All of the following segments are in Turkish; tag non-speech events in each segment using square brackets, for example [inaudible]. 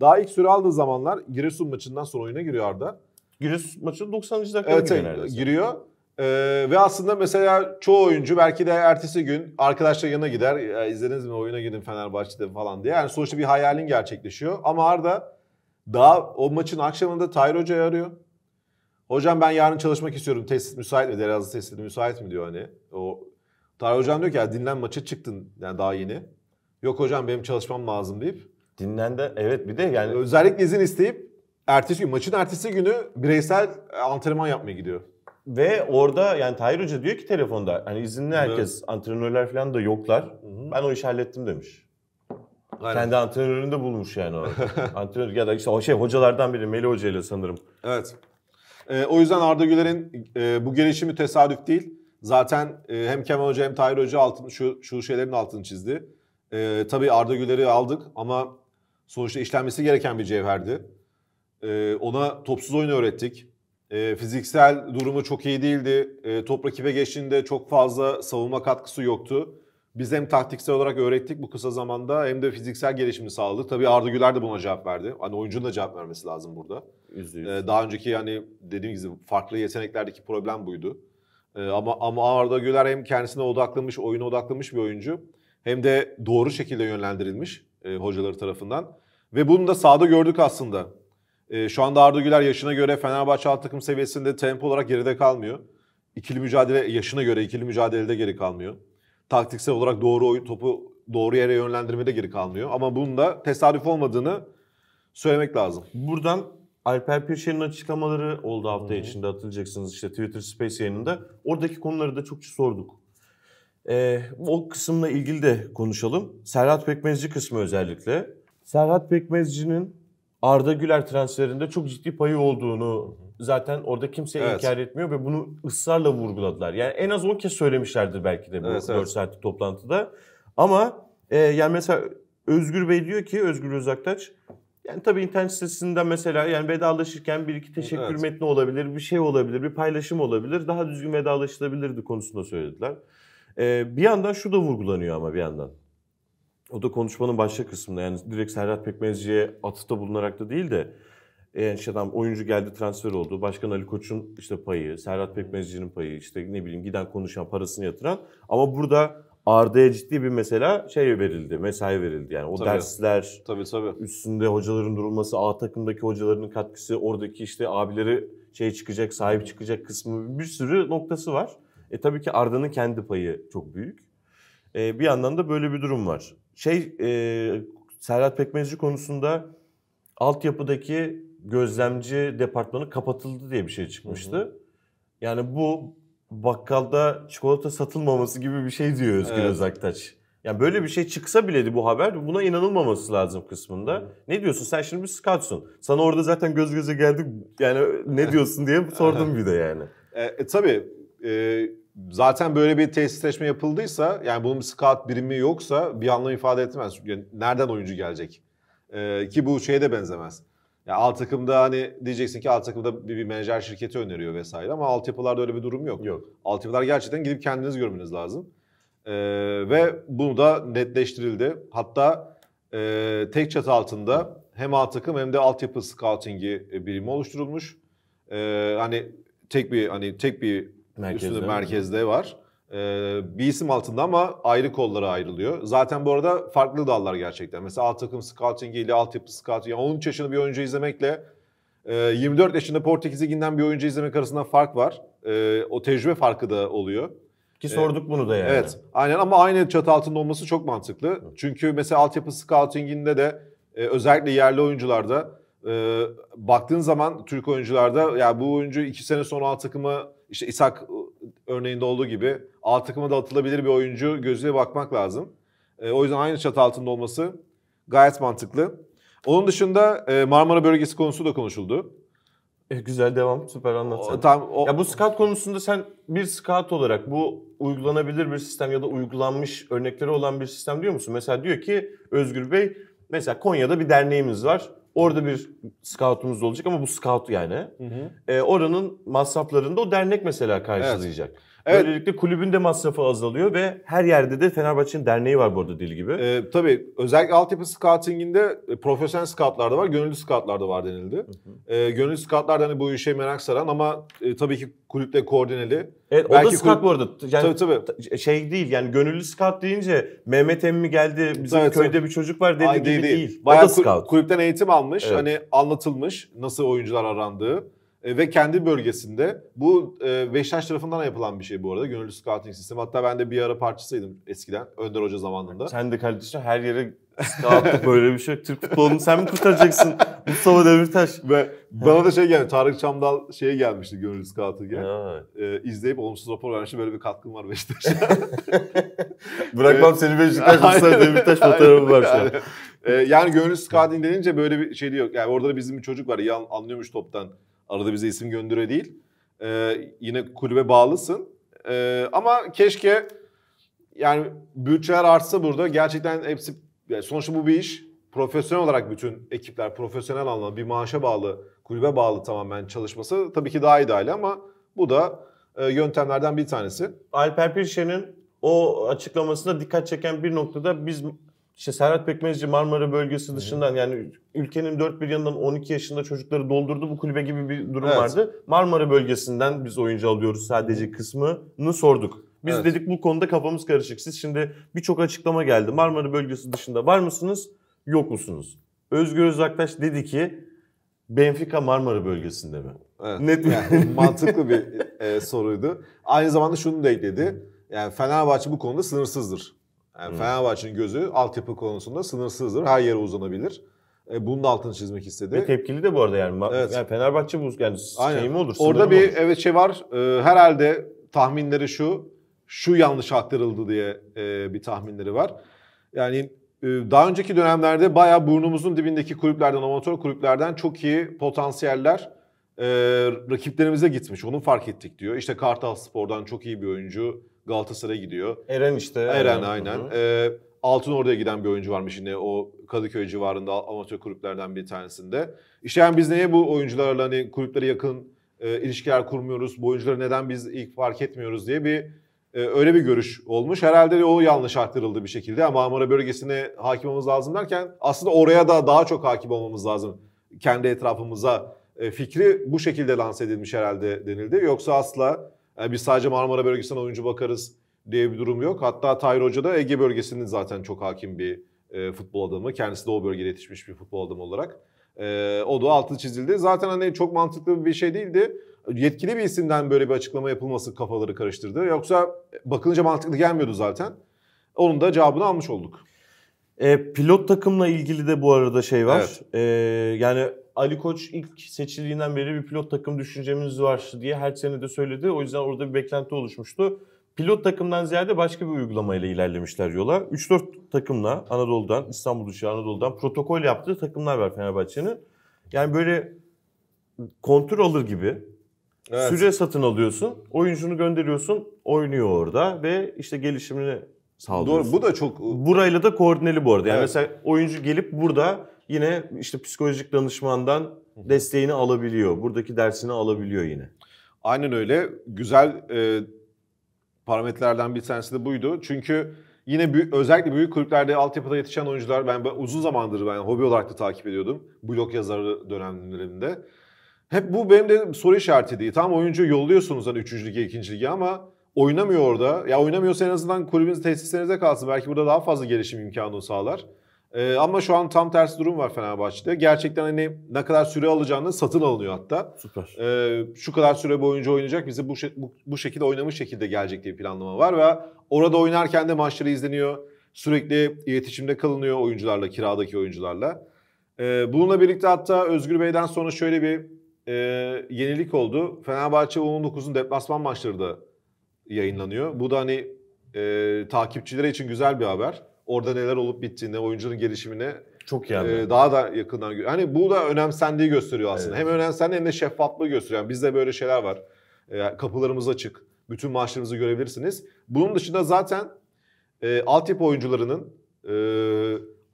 Daha ilk süre aldığı zamanlar Giresun maçından sonra oyuna giriyor Arda. Giresun maçının 90. dakikada evet, giriyor e, neredeyse. Giriyor. Ee, ve aslında mesela çoğu oyuncu belki de ertesi gün arkadaşlar yanına gider. Ya, izlediniz mi oyuna gidin Fenerbahçe'de falan diye. Yani sonuçta bir hayalin gerçekleşiyor. Ama Arda daha o maçın akşamında Tahir Hoca'yı arıyor. Hocam ben yarın çalışmak istiyorum. test müsait mi? Derazı testini müsait mi diyor hani. O Tahir Hocam diyor ki ya dinlen maça çıktın yani daha yeni. Yok hocam benim çalışmam lazım deyip Dinlendi. Evet bir de yani... Özellikle izin isteyip ertesi gün, maçın ertesi günü bireysel antrenman yapmaya gidiyor. Ve orada yani Tahir Hoca diyor ki telefonda hani izinli herkes evet. antrenörler falan da yoklar. Hı-hı. Ben o işi hallettim demiş. Aynen. Kendi antrenörünü de bulmuş yani orada. [laughs] Antrenör ya da işte o şey hocalardan biri Melih Hoca ile sanırım. Evet. Ee, o yüzden Arda Güler'in e, bu gelişimi tesadüf değil. Zaten e, hem Kemal Hoca hem Tahir Hoca altın, şu, şu şeylerin altını çizdi. E, tabii Arda Güler'i aldık ama sonuçta işlenmesi gereken bir cevherdi. Ee, ona topsuz oyun öğrettik. Ee, fiziksel durumu çok iyi değildi. Ee, top rakibe geçtiğinde çok fazla savunma katkısı yoktu. Biz hem taktiksel olarak öğrettik bu kısa zamanda hem de fiziksel gelişimi sağladık. Tabii Arda Güler de buna cevap verdi. Hani oyuncunun da cevap vermesi lazım burada. Ee, daha önceki yani dediğim gibi farklı yeteneklerdeki problem buydu. Ee, ama ama Arda Güler hem kendisine odaklanmış, oyuna odaklanmış bir oyuncu hem de doğru şekilde yönlendirilmiş e, hocaları tarafından. Ve bunu da sahada gördük aslında. E, şu anda Arda Güler yaşına göre Fenerbahçe alt takım seviyesinde tempo olarak geride kalmıyor. İkili mücadele yaşına göre ikili mücadelede geri kalmıyor. Taktiksel olarak doğru oyun, topu doğru yere yönlendirmede geri kalmıyor. Ama bunun da tesadüf olmadığını söylemek lazım. Buradan Alper Pirşer'in açıklamaları oldu hafta hmm. içinde hatırlayacaksınız işte Twitter Space yayınında. Oradaki konuları da çokça sorduk. E, o kısımla ilgili de konuşalım. Serhat Pekmezci kısmı özellikle. Serhat Pekmezci'nin Arda Güler transferinde çok ciddi payı olduğunu zaten orada kimse evet. inkar etmiyor ve bunu ısrarla vurguladılar. Yani en az 10 kez söylemişlerdir belki de bu evet, 4 evet. saatlik toplantıda. Ama e, yani mesela Özgür Bey diyor ki Özgür Özaktaç yani tabii internet sitesinden mesela yani vedalaşırken bir iki teşekkür evet. metni olabilir, bir şey olabilir, bir paylaşım olabilir. Daha düzgün vedalaşılabilirdi konusunda söylediler. Ee, bir yandan şu da vurgulanıyor ama bir yandan. O da konuşmanın başka kısmında yani direkt Serhat Pekmezci'ye atıfta bulunarak da değil de e, yani işte adam oyuncu geldi transfer oldu. Başkan Ali Koç'un işte payı, Serhat Pekmezci'nin payı, işte ne bileyim giden konuşan parasını yatıran. Ama burada Arda'ya ciddi bir mesela şey verildi, mesai verildi. Yani o tabii, dersler tabii, tabii. üstünde hocaların durulması, A takımdaki hocaların katkısı, oradaki işte abileri şey çıkacak, sahip çıkacak kısmı bir sürü noktası var. E tabii ki Arda'nın kendi payı çok büyük. E, bir yandan da böyle bir durum var. Şey e, Serhat Pekmezci konusunda altyapıdaki gözlemci departmanı kapatıldı diye bir şey çıkmıştı. Hı hı. Yani bu bakkalda çikolata satılmaması gibi bir şey diyor Özgür evet. Özaktaç. Yani böyle bir şey çıksa bileydi bu haber buna inanılmaması lazım kısmında. Hı. Ne diyorsun sen şimdi bir scoutsun. Sana orada zaten göz göze geldik yani ne [laughs] diyorsun diye sordum bir de yani. E, e, tabii e, zaten böyle bir tesisleşme yapıldıysa yani bunun bir scout birimi yoksa bir anlam ifade etmez. Çünkü nereden oyuncu gelecek? Ee, ki bu şeye de benzemez. Yani alt takımda hani diyeceksin ki alt takımda bir, bir menajer şirketi öneriyor vesaire ama altyapılarda öyle bir durum yok. Yok. Altyapılar gerçekten gidip kendiniz görmeniz lazım. Ee, ve bunu da netleştirildi. Hatta e, tek çatı altında hem alt takım hem de altyapı scouting'i e, birimi oluşturulmuş. Ee, hani tek bir hani tek bir Merkezde, Üstüde merkezde var. Ee, bir isim altında ama ayrı kollara ayrılıyor. Zaten bu arada farklı dallar gerçekten. Mesela alt takım scouting ile altyapı scouting. Yani 13 yaşında bir oyuncu izlemekle 24 e, yaşında Portekiz Ligi'nden bir oyuncu izlemek arasında fark var. E, o tecrübe farkı da oluyor. Ki e, sorduk e, bunu da yani. Evet. Aynen ama aynı çatı altında olması çok mantıklı. Hı. Çünkü mesela altyapı scouting'inde de e, özellikle yerli oyuncularda e, baktığın zaman Türk oyuncularda ya yani bu oyuncu 2 sene sonra alt takımı işte İshak ıı, örneğinde olduğu gibi A takıma da atılabilir bir oyuncu gözüyle bakmak lazım. E, o yüzden aynı çatı altında olması gayet mantıklı. Onun dışında e, Marmara bölgesi konusu da konuşuldu. E, güzel devam süper anlat. Tamam. o... Ya bu scout konusunda sen bir scout olarak bu uygulanabilir bir sistem ya da uygulanmış örnekleri olan bir sistem diyor musun? Mesela diyor ki Özgür Bey mesela Konya'da bir derneğimiz var. Orada bir scoutumuz olacak ama bu scout yani. Hı hı. E, oranın masraflarını o dernek mesela karşılayacak. Evet. Evet. Böylelikle kulübün de masrafı azalıyor ve her yerde de Fenerbahçe'nin derneği var burada arada gibi. Ee, tabii özellikle altyapı scoutinginde e, profesyonel scoutlar da var, gönüllü scoutlar da var denildi. Hı hı. Ee, gönüllü scoutlar da hani bu işe merak saran ama e, tabii ki kulüple koordineli. Evet Belki o da scout kulüp... bu arada. Yani, tabii tabii. E, şey değil yani gönüllü scout deyince Mehmet emmi geldi bizim tabii, köyde tabii. bir çocuk var dedi Ay, gibi değil. değil. Bayağı o da scout. kulüpten eğitim almış evet. hani anlatılmış nasıl oyuncular arandığı. E, ve kendi bölgesinde. Bu e, Beşiktaş tarafından yapılan bir şey bu arada. Gönüllü scouting sistemi. Hatta ben de bir ara parçasıydım eskiden Önder Hoca zamanında. Sen de kardeşim her yere scoutlık böyle bir şey Türk futbolunu sen mi kurtaracaksın? [laughs] Mustafa Demirtaş. Ve bana da şey geldi. Tarık Çamdal şeye gelmişti gönüllü scout'a gel. Ee, izleyip olumsuz rapor vermişti. Böyle bir katkım var Beşiktaş'a. [laughs] Bırakmam seni Beşiktaş Mustafa Demirtaş fotoğrafı var şu an. E, yani gönüllü scouting denince böyle bir şey diyor. Yani orada da bizim bir çocuk var. İyi anlıyormuş toptan Arada bize isim göndere değil. Ee, yine kulübe bağlısın. Ee, ama keşke yani bütçeler artsa burada gerçekten hepsi yani sonuçta bu bir iş. Profesyonel olarak bütün ekipler profesyonel anlamda bir maaşa bağlı, kulübe bağlı tamamen çalışması tabii ki daha ideal ama bu da e, yöntemlerden bir tanesi. Alper Pirşe'nin o açıklamasında dikkat çeken bir noktada biz işte Serhat Pekmezci Marmara bölgesi dışından yani ülkenin dört bir yanından 12 yaşında çocukları doldurdu bu kulübe gibi bir durum Evet. vardı. Marmara bölgesinden biz oyuncu alıyoruz sadece kısmını sorduk. Biz Evet. dedik bu konuda kafamız karışık. Siz şimdi birçok açıklama geldi. Marmara bölgesi dışında var mısınız? Yok musunuz? Özgür Özaktaş dedi ki Benfica Marmara bölgesinde mi? Evet. Net- Yani [laughs] mantıklı bir e, soruydu. Aynı zamanda şunu da ekledi. Yani Fenerbahçe bu konuda sınırsızdır. Yani Fenerbahçe'nin gözü altyapı konusunda sınırsızdır. Her yere uzanabilir. E, bunun da altını çizmek istedi. Ve tepkili de bu arada yani. Evet. yani Fenerbahçe bu yani Aynen. şey mi olur? Orada bir olur. evet şey var. E, herhalde tahminleri şu. Şu yanlış aktarıldı diye e, bir tahminleri var. Yani e, daha önceki dönemlerde bayağı burnumuzun dibindeki kulüplerden, amatör kulüplerden çok iyi potansiyeller e, rakiplerimize gitmiş. Onu fark ettik diyor. İşte Kartal Spor'dan çok iyi bir oyuncu. Galatasaray'a gidiyor. Eren işte. Eren yani. aynen. Hı hı. Ee, Altın Ordu'ya giden bir oyuncu varmış yine o Kadıköy civarında amatör kulüplerden bir tanesinde. İşte yani biz neye bu oyuncularla hani kulüplere yakın e, ilişkiler kurmuyoruz, bu oyuncuları neden biz ilk fark etmiyoruz diye bir e, öyle bir görüş olmuş. Herhalde o yanlış aktarıldı bir şekilde ama Marmara bölgesine hakim olmamız lazım derken aslında oraya da daha çok hakim olmamız lazım. Kendi etrafımıza e, fikri bu şekilde lanse edilmiş herhalde denildi. Yoksa asla yani e, biz sadece Marmara bölgesinden oyuncu bakarız diye bir durum yok. Hatta Tahir Hoca da Ege bölgesinin zaten çok hakim bir e, futbol adamı. Kendisi de o bölgede yetişmiş bir futbol adamı olarak. E, o da altı çizildi. Zaten hani çok mantıklı bir şey değildi. Yetkili bir isimden böyle bir açıklama yapılması kafaları karıştırdı. Yoksa bakılınca mantıklı gelmiyordu zaten. Onun da cevabını almış olduk. E, pilot takımla ilgili de bu arada şey var. Evet. E, yani Ali Koç ilk seçildiğinden beri bir pilot takım düşüncemiz var diye her sene de söyledi. O yüzden orada bir beklenti oluşmuştu. Pilot takımdan ziyade başka bir uygulamayla ilerlemişler yola. 3-4 takımla Anadolu'dan, İstanbul dışı Anadolu'dan protokol yaptığı takımlar var Fenerbahçe'nin. Yani böyle kontrol alır gibi evet. süre satın alıyorsun, oyuncunu gönderiyorsun, oynuyor orada ve işte gelişimini sağlıyorsun. Doğru bu da çok... E, Burayla da koordineli bu arada. Yani evet. mesela oyuncu gelip burada yine işte psikolojik danışmandan desteğini alabiliyor. Buradaki dersini alabiliyor yine. Aynen öyle. Güzel e, parametrelerden bir tanesi de buydu. Çünkü yine büyük, özellikle büyük kulüplerde altyapıda yetişen oyuncular ben, ben uzun zamandır ben hobi olarak da takip ediyordum. Blok yazarı dönemlerinde. Hep bu benim de soru işaretiydi. Tam oyuncu yolluyorsunuz hani 3. lige, 2. lige ama Oynamıyor orada. Ya oynamıyorsa en azından kulübünüz tesislerinizde kalsın. Belki burada daha fazla gelişim imkanı sağlar. Ee, ama şu an tam tersi durum var Fenerbahçe'de. Gerçekten hani ne kadar süre alacağını satın alınıyor hatta. Süper. Ee, şu kadar süre boyunca oynayacak, bize bu, bu, bu şekilde oynamış şekilde gelecek diye planlama var. Ve orada oynarken de maçları izleniyor. Sürekli iletişimde kalınıyor oyuncularla, kiradaki oyuncularla. Ee, bununla birlikte hatta Özgür Bey'den sonra şöyle bir e, yenilik oldu. Fenerbahçe 19un deplasman maçları da yayınlanıyor. Bu da hani e, takipçileri için güzel bir haber. Orada neler olup bittiğine, oyuncunun gelişimine çok e, yani. E, daha da yakından hani bu da önemsendiği gösteriyor aslında. Evet. Hem önemsendi hem de şeffaflığı gösteriyor. Yani bizde böyle şeyler var. E, kapılarımız açık. Bütün maaşlarımızı görebilirsiniz. Bunun dışında zaten e, altyapı oyuncularının e,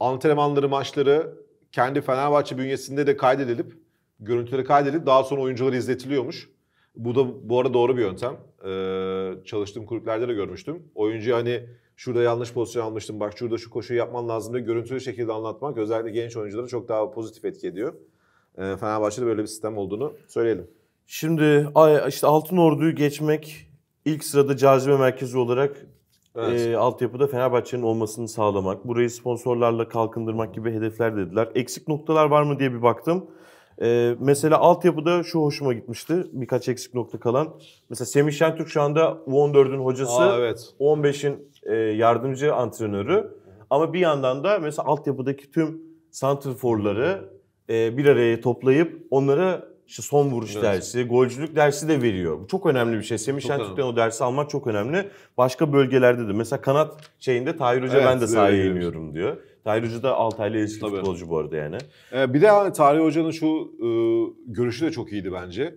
antrenmanları, maçları kendi Fenerbahçe bünyesinde de kaydedilip görüntüleri kaydedilip daha sonra oyuncuları izletiliyormuş. Bu da bu arada doğru bir yöntem. Ee, çalıştığım kulüplerde de görmüştüm. Oyuncu hani şurada yanlış pozisyon almıştım bak şurada şu koşuyu yapman lazım diye görüntülü şekilde anlatmak özellikle genç oyunculara çok daha pozitif etki ediyor. E, Fenerbahçe'de böyle bir sistem olduğunu söyleyelim. Şimdi işte Altın Ordu'yu geçmek ilk sırada cazibe merkezi olarak evet. e, altyapıda Fenerbahçe'nin olmasını sağlamak, burayı sponsorlarla kalkındırmak gibi hedefler dediler. Eksik noktalar var mı diye bir baktım. Ee, mesela altyapıda şu hoşuma gitmişti. Birkaç eksik nokta kalan. Mesela Semih Şentürk şu anda U14'ün hocası. Aa, evet. U15'in e, yardımcı antrenörü. Ama bir yandan da mesela altyapıdaki tüm santrforları e, bir araya toplayıp onlara işte son vuruş evet. dersi, golcülük dersi de veriyor. Bu çok önemli bir şey. Semih Şentürk'ten o dersi almak çok önemli. Başka bölgelerde de. Mesela kanat şeyinde Tahir Hoca evet, ben de sahaya iniyorum diyor. Tahir Hoca da Altay'la ilişkili Tabii. futbolcu bu arada yani. Ee, bir de hani Tarih Hoca'nın şu e, görüşü de çok iyiydi bence.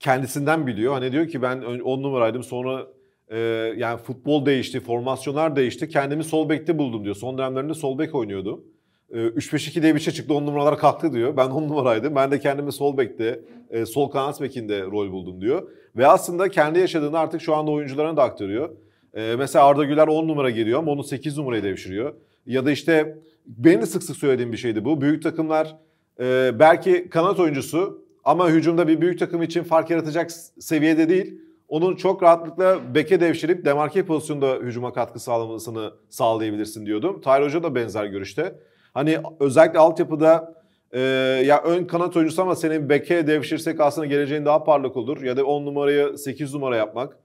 Kendisinden biliyor. Hani diyor ki ben 10 numaraydım sonra e, yani futbol değişti, formasyonlar değişti. Kendimi sol bekte buldum diyor. Son dönemlerinde sol bek oynuyordu. E, 3-5-2 diye bir şey çıktı 10 numaralar kalktı diyor. Ben 10 numaraydım. Ben de kendimi sol bekte, e, sol kanat bekinde rol buldum diyor. Ve aslında kendi yaşadığını artık şu anda oyuncularına da aktarıyor. E, mesela Arda Güler 10 numara geliyor ama onu 8 numaraya devşiriyor. Ya da işte benim de sık sık söylediğim bir şeydi bu. Büyük takımlar e, belki kanat oyuncusu ama hücumda bir büyük takım için fark yaratacak seviyede değil. Onun çok rahatlıkla beke devşirip demarke pozisyonunda hücuma katkı sağlamasını sağlayabilirsin diyordum. Tahir Hoca da benzer görüşte. Hani özellikle altyapıda e, ya ön kanat oyuncusu ama senin beke devşirsek aslında geleceğin daha parlak olur. Ya da 10 numarayı 8 numara yapmak.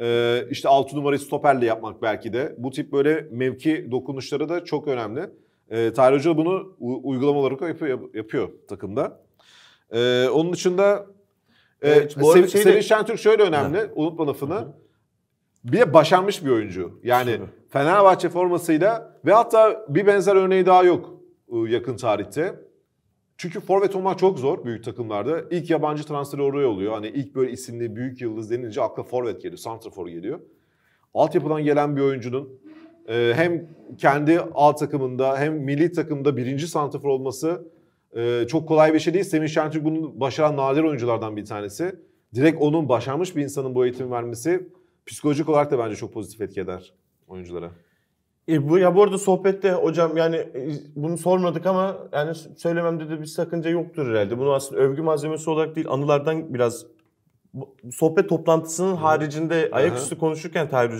Ee, işte 6 numarayı stoperle yapmak belki de. Bu tip böyle mevki dokunuşları da çok önemli. Ee, Tahir Hoca bunu uygulama olarak yapıyor, yap, yapıyor takımda. Ee, onun dışında e, evet, bu Sev, şey Şentürk şöyle önemli. Hı. Unutma lafını. Hı. Bir de başarmış bir oyuncu. Yani Hı. Fenerbahçe formasıyla ve hatta bir benzer örneği daha yok ıı, yakın tarihte. Çünkü forvet olmak çok zor büyük takımlarda. İlk yabancı transferi oraya oluyor. Hani ilk böyle isimli büyük yıldız denince akla forvet geliyor, santrafor geliyor. Altyapıdan gelen bir oyuncunun e, hem kendi alt takımında hem milli takımda birinci santrafor olması e, çok kolay bir şey değil. Semih Şentürk bunu başaran nadir oyunculardan bir tanesi. Direkt onun başarmış bir insanın bu eğitimi vermesi psikolojik olarak da bence çok pozitif etki eder oyunculara. E bu ya bu arada sohbette hocam yani e, bunu sormadık ama yani söylememde de bir sakınca yoktur herhalde. Bunu aslında övgü malzemesi olarak değil anılardan biraz sohbet toplantısının Hı. haricinde ayaküstü konuşurken Tahir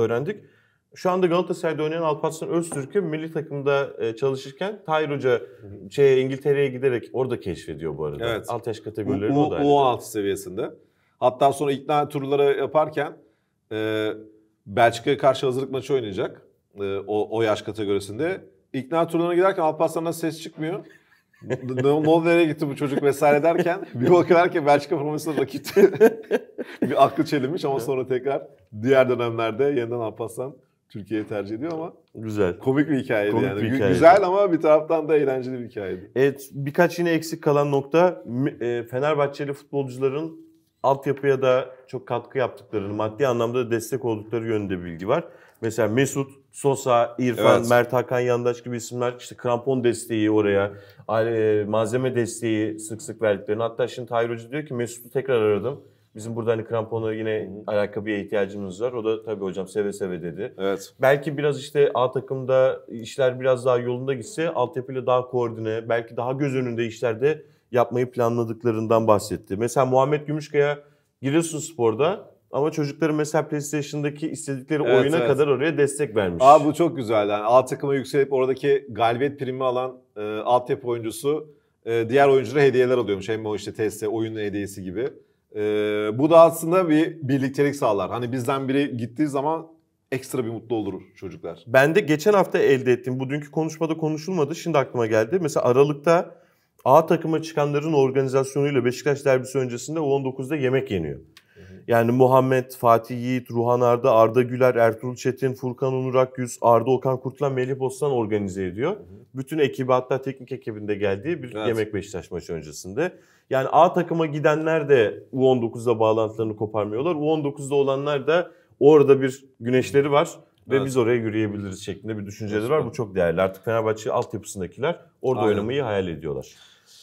öğrendik. Şu anda Galatasaray'da oynayan Alparslan Öztürk'ü milli takımda e, çalışırken Tahir Hoca şey, İngiltere'ye giderek orada keşfediyor bu arada. Evet. Alt yaş kategorilerinde o da. U16 seviyesinde. Hatta sonra ikna turları yaparken e, Belçika'ya karşı hazırlık maçı oynayacak. E, o, o yaş kategorisinde. İkna turlarına giderken Alparslan'a ses çıkmıyor. ne, ne oldu nereye gitti bu çocuk vesaire derken [laughs] bir bakıyorlar ki Belçika formasında rakipti. [laughs] bir aklı çelinmiş ama sonra tekrar diğer dönemlerde yeniden Alparslan Türkiye'yi tercih ediyor ama güzel. Komik bir hikayeydi komik yani. Bir hikayeydi. Güzel ama bir taraftan da eğlenceli bir hikayeydi. Evet birkaç yine eksik kalan nokta e, Fenerbahçeli futbolcuların altyapıya da çok katkı yaptıklarını, maddi anlamda da destek oldukları yönünde bilgi var. Mesela Mesut Sosa, İrfan, evet. Mert Hakan Yandaş gibi isimler işte krampon desteği oraya, e, malzeme desteği sık sık verdiklerini. Hatta şimdi Tahir Hoca diyor ki Mesut'u tekrar aradım. Bizim burada hani krampona yine ayakkabıya ihtiyacımız var. O da tabii hocam seve seve dedi. Evet. Belki biraz işte A takımda işler biraz daha yolunda gitse altyapıyla daha koordine, belki daha göz önünde işlerde yapmayı planladıklarından bahsetti. Mesela Muhammed Gümüşkaya sporda. Ama çocukların mesela PlayStation'daki istedikleri evet, oyuna evet. kadar oraya destek vermiş. Abi bu çok güzel. Yani A takıma yükselip oradaki galibiyet primi alan e, altyapı oyuncusu e, diğer oyunculara hediyeler alıyormuş. Hem o işte TS, oyunun hediyesi gibi. E, bu da aslında bir birliktelik sağlar. Hani bizden biri gittiği zaman ekstra bir mutlu olur çocuklar. Ben de geçen hafta elde ettim. Bu dünkü konuşmada konuşulmadı. Şimdi aklıma geldi. Mesela Aralık'ta A takıma çıkanların organizasyonuyla Beşiktaş derbisi öncesinde U19'da yemek yeniyor. Yani Muhammed, Fatih Yiğit, Ruhan Arda, Arda Güler, Ertuğrul Çetin, Furkan Onur Akgüz, Arda Okan Kurtlan, Melih Bostan organize ediyor. Bütün ekibi hatta teknik ekibinde geldiği bir evet. yemek Beşiktaş maçı öncesinde. Yani A takıma gidenler de U19'da bağlantılarını koparmıyorlar. U19'da olanlar da orada bir güneşleri var ve evet. biz oraya yürüyebiliriz şeklinde bir düşünceleri var. Bu çok değerli. Artık Fenerbahçe altyapısındakiler orada Aynen. oynamayı hayal ediyorlar.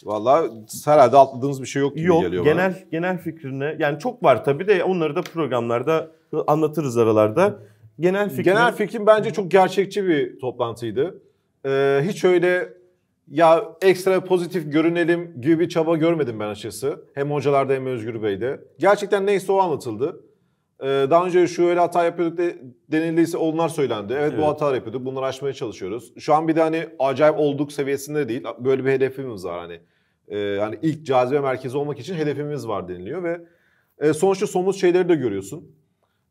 Valla herhalde atladığınız bir şey yok gibi yok, geliyor genel, bana. Genel fikrine yani çok var tabii de onları da programlarda anlatırız aralarda. Genel fikrim... Genel fikrim bence çok gerçekçi bir toplantıydı. Ee, hiç öyle ya ekstra pozitif görünelim gibi bir çaba görmedim ben açıkçası. Hem hocalarda hem Özgür Bey'de. Gerçekten neyse o anlatıldı. Ee, daha önce şu öyle hata yapıyorduk de, denildiyse onlar söylendi. Evet, evet bu hatalar yapıyorduk. Bunları aşmaya çalışıyoruz. Şu an bir de hani acayip olduk seviyesinde değil. Böyle bir hedefimiz var hani. E, hani ilk cazibe merkezi olmak için hedefimiz var deniliyor ve e, sonuçta somut şeyleri de görüyorsun.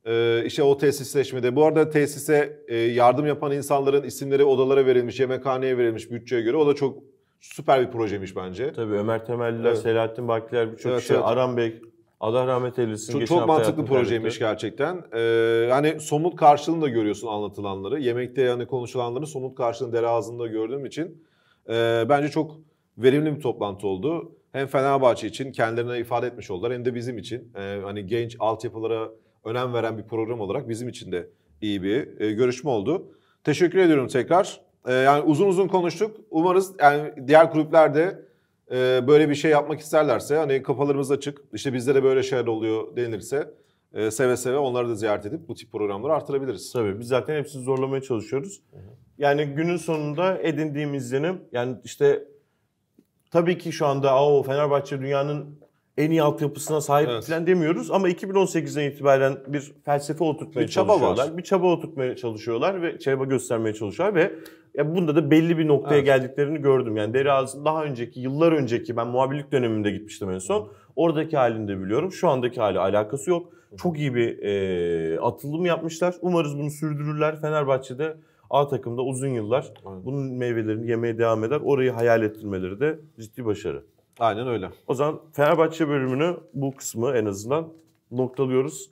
Ee, işte o tesisleşmede. Bu arada tesise e, yardım yapan insanların isimleri odalara verilmiş, yemekhaneye verilmiş bütçeye göre. O da çok süper bir projemiş bence. Tabii Ömer Temelliler, evet. Selahattin Bakliler, birçok evet, şey. Evet. Aram Bey Allah rahmet eylesin. Çok, çok mantıklı projeymiş gerçekten. Ee, hani somut karşılığını da görüyorsun anlatılanları. Yemekte yani konuşulanların somut karşılığını deri ağzında gördüğüm için e, bence çok verimli bir toplantı oldu. Hem Fenerbahçe için kendilerine ifade etmiş oldular hem de bizim için. E, hani genç altyapılara önem veren bir program olarak bizim için de iyi bir e, görüşme oldu. Teşekkür ediyorum tekrar. E, yani uzun uzun konuştuk. Umarız yani diğer kulüplerde ee, böyle bir şey yapmak isterlerse hani kafalarımız açık işte bizde de böyle şeyler oluyor denilirse e, seve seve onları da ziyaret edip bu tip programları artırabiliriz. Tabii biz zaten hepsini zorlamaya çalışıyoruz. Yani günün sonunda edindiğim izlenim yani işte tabii ki şu anda o Fenerbahçe dünyanın en iyi altyapısına sahip evet. falan demiyoruz ama 2018'den itibaren bir felsefe oturtmaya bir çaba çalışıyorlar. Var. Bir çaba oturtmaya çalışıyorlar ve çaba göstermeye çalışıyorlar ve ya bunda da belli bir noktaya evet. geldiklerini gördüm. Yani Deri Ağzı'nın daha önceki, yıllar önceki ben muhabirlik döneminde gitmiştim en son. Oradaki halini de biliyorum. Şu andaki hali alakası yok. Çok iyi bir e, atılım yapmışlar. Umarız bunu sürdürürler. Fenerbahçe'de A takımda uzun yıllar Aynen. bunun meyvelerini yemeye devam eder. Orayı hayal ettirmeleri de ciddi başarı. Aynen öyle. O zaman Fenerbahçe bölümünü bu kısmı en azından noktalıyoruz.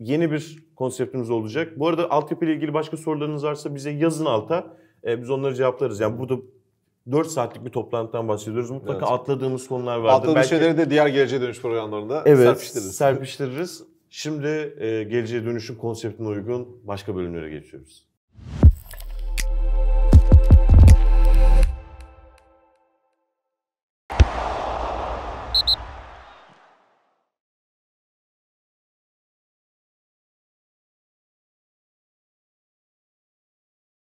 Yeni bir konseptimiz olacak. Bu arada altyapı ile ilgili başka sorularınız varsa bize yazın alta. Ee, biz onları cevaplarız. Yani burada 4 saatlik bir toplantıdan bahsediyoruz. Mutlaka evet. atladığımız konular vardır. Atladığımız Belki... şeyleri de diğer geleceğe dönüş programlarında evet, serpiştiririz. serpiştiririz. Şimdi e, geleceğe dönüşün konseptine uygun başka bölümlere geçiyoruz.